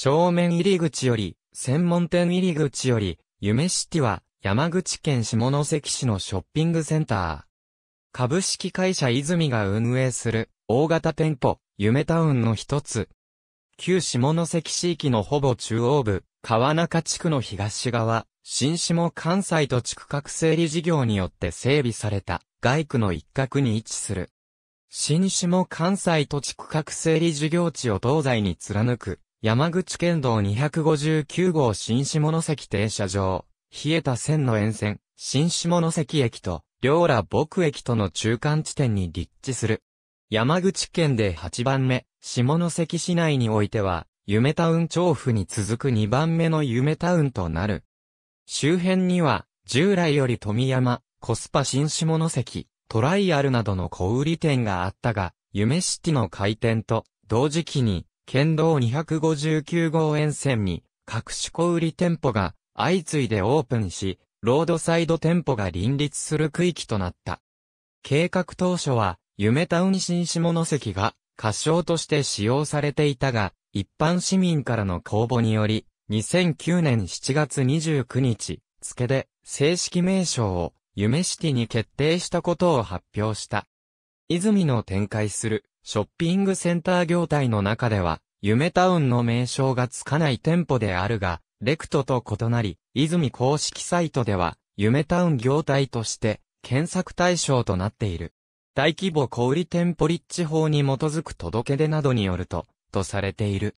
正面入り口より、専門店入り口より、夢シティは、山口県下関市のショッピングセンター。株式会社泉が運営する、大型店舗、夢タウンの一つ。旧下関市域のほぼ中央部、川中地区の東側、新下関西と地区核整理事業によって整備された、外区の一角に位置する。新下関西と地区核整理事業地を東西に貫く、山口県道259号新下関停車場、冷えた線の沿線、新下関駅と、両羅北駅との中間地点に立地する。山口県で8番目、下関市内においては、夢タウン調布に続く2番目の夢タウンとなる。周辺には、従来より富山、コスパ新下関、トライアルなどの小売店があったが、夢シティの開店と、同時期に、県道259号沿線に各種小売店舗が相次いでオープンし、ロードサイド店舗が林立する区域となった。計画当初は、夢タウン新下関が、仮唱として使用されていたが、一般市民からの公募により、2009年7月29日、付で、正式名称を、夢シティに決定したことを発表した。泉の展開する、ショッピングセンター業態の中では、夢タウンの名称がつかない店舗であるが、レクトと異なり、泉公式サイトでは、夢タウン業態として、検索対象となっている。大規模小売店舗立地法に基づく届け出などによると、とされている。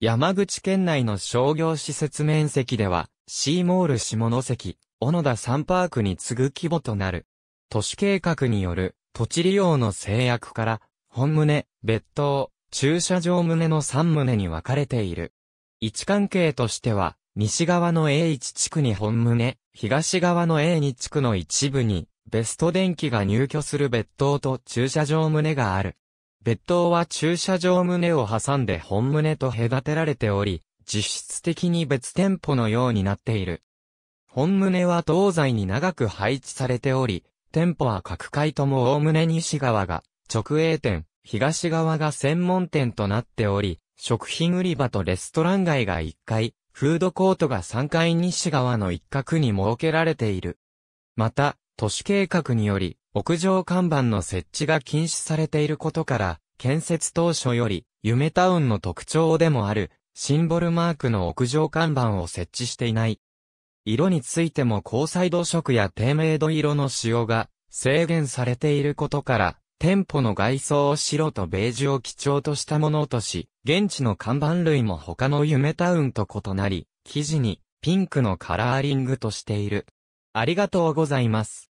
山口県内の商業施設面積では、シーモール下関、小野田サンパークに次ぐ規模となる。都市計画による土地利用の制約から本棟、別棟、駐車場棟の3棟に分かれている。位置関係としては、西側の A1 地区に本棟、東側の A2 地区の一部に、ベスト電気が入居する別棟と駐車場棟がある。別棟は駐車場棟を挟んで本棟と隔てられており、実質的に別店舗のようになっている。本棟は東西に長く配置されており、店舗は各階とも大ね西側が、直営店、東側が専門店となっており、食品売り場とレストラン街が1階、フードコートが3階西側の一角に設けられている。また、都市計画により、屋上看板の設置が禁止されていることから、建設当初より、夢タウンの特徴でもある、シンボルマークの屋上看板を設置していない。色についても高彩度色や低明度色の使用が制限されていることから、店舗の外装を白とベージュを基調としたものとし、現地の看板類も他の夢タウンと異なり、生地にピンクのカラーリングとしている。ありがとうございます。